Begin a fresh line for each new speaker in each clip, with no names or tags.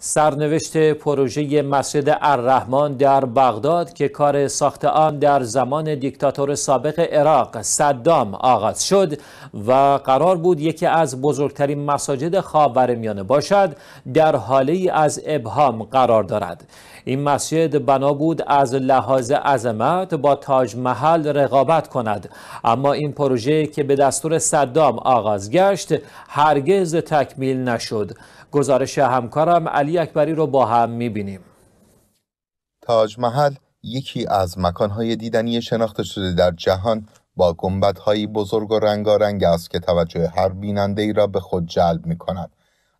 سرنوشت پروژه مسجد الرحمن در بغداد که کار ساخت آن در زمان دیکتاتور سابق عراق صدام آغاز شد و قرار بود یکی از بزرگترین مساجد خاورمیانه باشد در حالی از ابهام قرار دارد این مسجد بنا بود از لحاظ عظمت با تاج محل رقابت کند اما این پروژه که به دستور صدام آغاز گشت هرگز تکمیل نشد گزارش همکارم علی اکبری رو با هم میبینیم
تاج محل یکی از مکانهای دیدنی شناخته شده در جهان با گنبدهایی بزرگ و رنگارنگ است که توجه هر بیننده ای را به خود جلب می کند.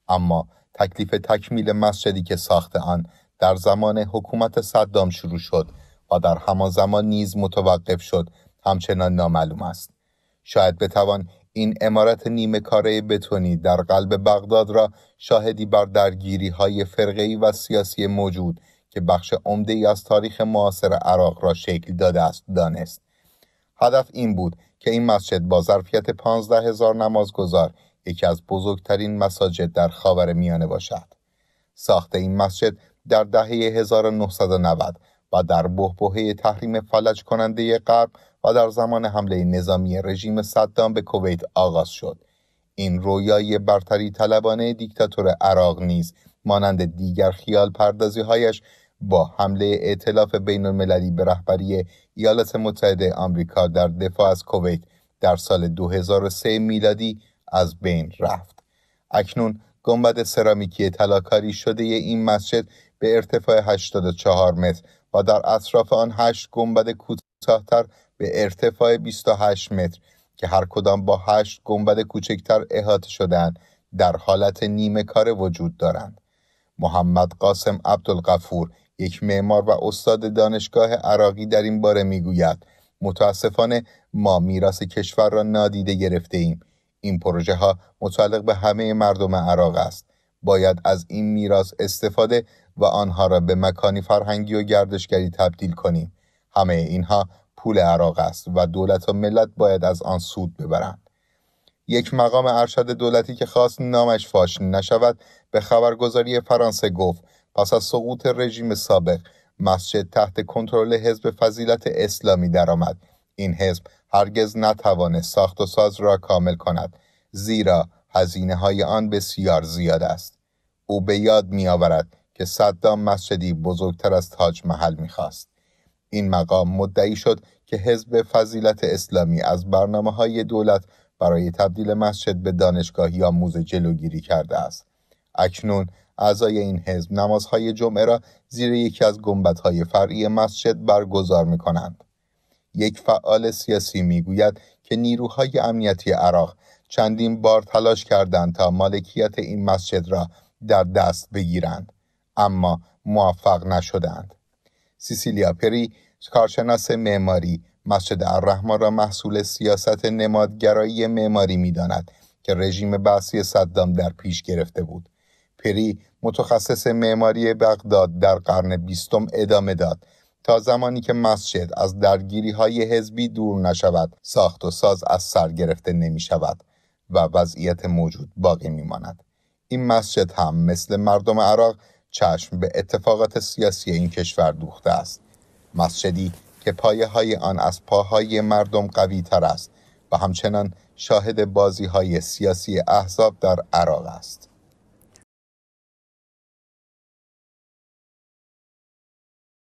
اما تکلیف تکمیل مسجدی که ساخت آن در زمان حکومت صدام شروع شد و در همان زمان نیز متوقف شد همچنان نامعلوم است شاید بتوان این امارت نیمه کاره بتونی در قلب بغداد را شاهدی بر درگیری های فرقی و سیاسی موجود که بخش عمده ای از تاریخ معاصر عراق را شکل داده است دانست. هدف این بود که این مسجد با ظرفیت 15 هزار نمازگزار یکی از بزرگترین مساجد در خاور میانه باشد. ساخت این مسجد در دهه 1990 و در بهبهه تحریم فلج کننده غرب و در زمان حمله نظامی رژیم صدام به کویت آغاز شد این رویای برتری طلبانه دیکتاتور عراق نیز مانند دیگر خیال پردازی هایش با حمله اعتلاف بین المللی به رهبری ایالات متحده آمریکا در دفاع از کویت در سال 2003 میلادی از بین رفت. اکنون گنبد سرامیکی طلاکاری شده این مسجد به ارتفاع 84 متر و در اطراف آن هشت گنبد کوتاهتر به ارتفاع 28 متر که هر کدام با 8 گنبد کوچکتر احاطه شدند در حالت نیمه کار وجود دارند محمد قاسم عبدالقفور یک معمار و استاد دانشگاه عراقی در این باره میگوید متاسفانه ما میراث کشور را نادیده گرفته ایم این پروژه ها متعلق به همه مردم عراق است باید از این میراث استفاده و آنها را به مکانی فرهنگی و گردشگری تبدیل کنیم همه اینها پول عراق است و دولت و ملت باید از آن سود ببرند یک مقام ارشد دولتی که خواست نامش فاش نشود به خبرگزاری فرانسه گفت پس از سقوط رژیم سابق مسجد تحت کنترل حزب فضیلت اسلامی درآمد این حزب هرگز نتوانست ساخت و ساز را کامل کند زیرا هزینه های آن بسیار زیاد است او به یاد می آورد که صدام مسجدی بزرگتر از تاج محل می خواست. این مقام مدعی شد که حزب فضیلت اسلامی از برنامه های دولت برای تبدیل مسجد به دانشگاه یا موزه جلوگیری کرده است. اکنون اعضای این حزب نمازهای جمعه را زیر یکی از گنبدهای فرعی مسجد برگزار می کنند. یک فعال سیاسی میگوید که نیروهای امنیتی عراق چندین بار تلاش کردند تا مالکیت این مسجد را در دست بگیرند اما موفق نشدند سیسیلیا پری کارشناس معماری مسجد الرحمن را محصول سیاست نمادگرایی معماری میداند که رژیم بعثی صدام در پیش گرفته بود پری متخصص معماری بغداد در قرن بیستم ادامه داد تا زمانی که مسجد از درگیری های حزبی دور نشود ساخت و ساز از سر گرفته نمی شود و وضعیت موجود باقی می ماند. این مسجد هم مثل مردم عراق چشم به اتفاقات سیاسی این کشور دوخته است مسجدی که پایه های آن از پاهای مردم قوی تر است و همچنان شاهد بازی های سیاسی احزاب در عراق است